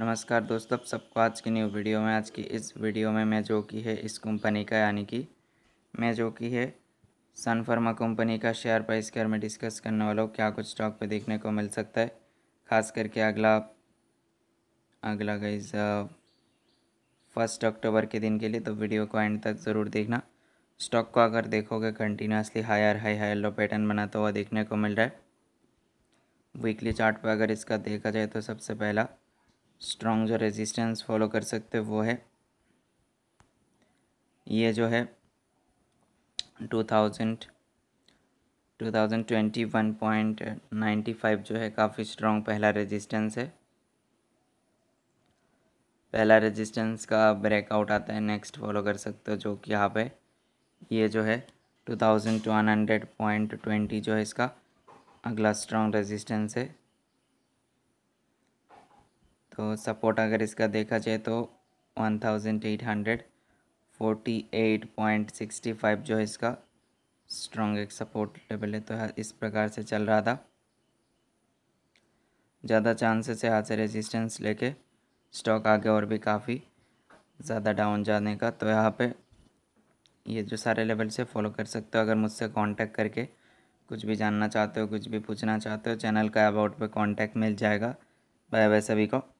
नमस्कार दोस्तों आप सबको आज की न्यू वीडियो में आज की इस वीडियो में मैं जो की है इस कंपनी का यानी कि मैं जो की है सन फार्मा कंपनी का शेयर प्राइस के में डिस्कस करने वाला हूँ क्या कुछ स्टॉक पे देखने को मिल सकता है खास करके अगला अगला गाइज फर्स्ट अक्टूबर के दिन के लिए तो वीडियो को एंड तक ज़रूर देखना स्टॉक को अगर देखोगे continuously higher high higher low pattern बनाता हुआ देखने को मिल रहा है वीकली चार्ट पर अगर इसका देखा जाए तो सबसे पहला स्ट्रॉन्ग जो रेजिस्टेंस फॉलो कर सकते हो वो है ये जो है two thousand two thousand twenty one point ninety five जो है काफ़ी स्ट्रॉन्ग पहला रेजिस्टेंस है पहला रेजिस्टेंस का ब्रेकआउट आता है नेक्स्ट फॉलो कर सकते हो जो कि यहाँ पे ये जो है two thousand one hundred point twenty जो है इसका अगला स्ट्रॉन्ग रेजिस्टेंस है तो सपोर्ट अगर इसका देखा जाए तो one thousand eight hundred forty eight point sixty five जो है इसका स्ट्रॉन्ग एक सपोर्ट लेवल है तो इस प्रकार से चल रहा था ज़्यादा चांसेस है आज से रेजिस्टेंस लेके स्टॉक आगे और भी काफ़ी ज़्यादा डाउन जाने का तो यहाँ पे ये जो सारे लेवल से फॉलो कर सकते हो अगर मुझसे कांटेक्ट करके कुछ भी जानना चाहते हो कुछ भी पूछना चाहते हो चैनल का अबाउट पे कांटेक्ट मिल जाएगा बाय बाय सभी को